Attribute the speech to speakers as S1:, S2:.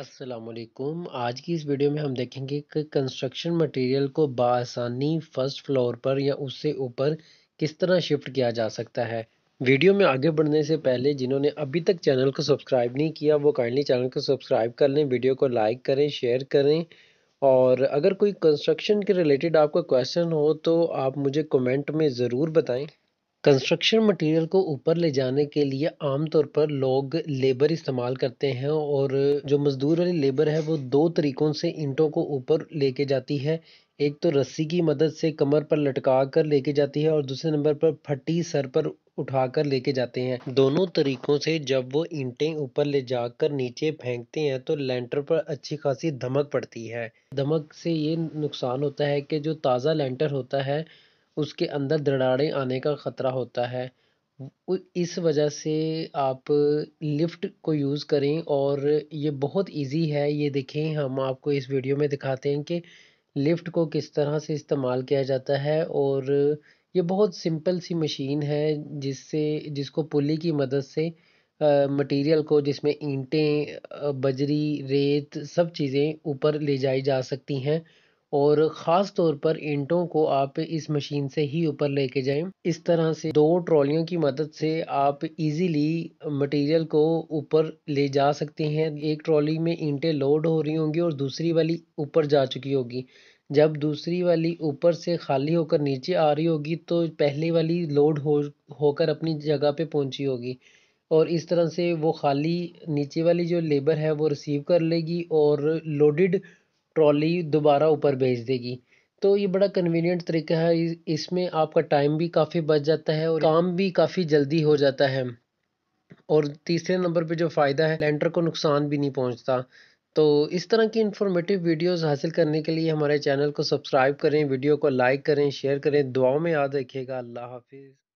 S1: असलकुम आज की इस वीडियो में हम देखेंगे कि कंस्ट्रक्शन मटेरियल को बासानी फर्स्ट फ्लोर पर या उससे ऊपर किस तरह शिफ्ट किया जा सकता है वीडियो में आगे बढ़ने से पहले जिन्होंने अभी तक चैनल को सब्सक्राइब नहीं किया वो काइंडली चैनल को सब्सक्राइब कर लें वीडियो को लाइक करें शेयर करें और अगर कोई कंस्ट्रक्शन के रिलेटेड आपका क्वेश्चन हो तो आप मुझे कमेंट में ज़रूर बताएं कंस्ट्रक्शन मटेरियल को ऊपर ले जाने के लिए आमतौर पर लोग लेबर इस्तेमाल करते हैं और जो मज़दूर वाली लेबर है वो दो तरीक़ों से ईंटों को ऊपर लेके जाती है एक तो रस्सी की मदद से कमर पर लटका कर लेके जाती है और दूसरे नंबर पर फटी सर पर उठा कर लेके जाते हैं दोनों तरीक़ों से जब वो ईंटें ऊपर ले जाकर नीचे फेंकते हैं तो लेंटर पर अच्छी खासी धमक पड़ती है धमक से ये नुकसान होता है कि जो ताज़ा लेंटर होता है उसके अंदर दरारें आने का ख़तरा होता है इस वजह से आप लिफ़्ट को यूज़ करें और ये बहुत ईज़ी है ये देखें हम आपको इस वीडियो में दिखाते हैं कि लिफ़्ट को किस तरह से इस्तेमाल किया जाता है और ये बहुत सिंपल सी मशीन है जिससे जिसको पुली की मदद से मटेरियल को जिसमें ईंटें बजरी रेत सब चीज़ें ऊपर ले जाई जा सकती हैं और ख़ास तौर पर ईंटों को आप इस मशीन से ही ऊपर लेके जाएं इस तरह से दो ट्रॉलियों की मदद से आप इजीली मटेरियल को ऊपर ले जा सकते हैं एक ट्रॉली में ईंटें लोड हो रही होंगी और दूसरी वाली ऊपर जा चुकी होगी जब दूसरी वाली ऊपर से खाली होकर नीचे आ रही होगी तो पहली वाली लोड हो होकर अपनी जगह पे पहुंची होगी और इस तरह से वो खाली नीचे वाली जो लेबर है वो रिसीव कर लेगी और लोडेड ट्रॉली दोबारा ऊपर भेज देगी तो ये बड़ा कन्वीनियंट तरीका है इसमें आपका टाइम भी काफ़ी बच जाता है और काम भी काफ़ी जल्दी हो जाता है और तीसरे नंबर पे जो फ़ायदा है लेंटर को नुकसान भी नहीं पहुंचता तो इस तरह की इन्फॉर्मेटिव वीडियोस हासिल करने के लिए हमारे चैनल को सब्सक्राइब करें वीडियो को लाइक करें शेयर करें दुआओं में याद रखिएगा अल्लाह हाफिज़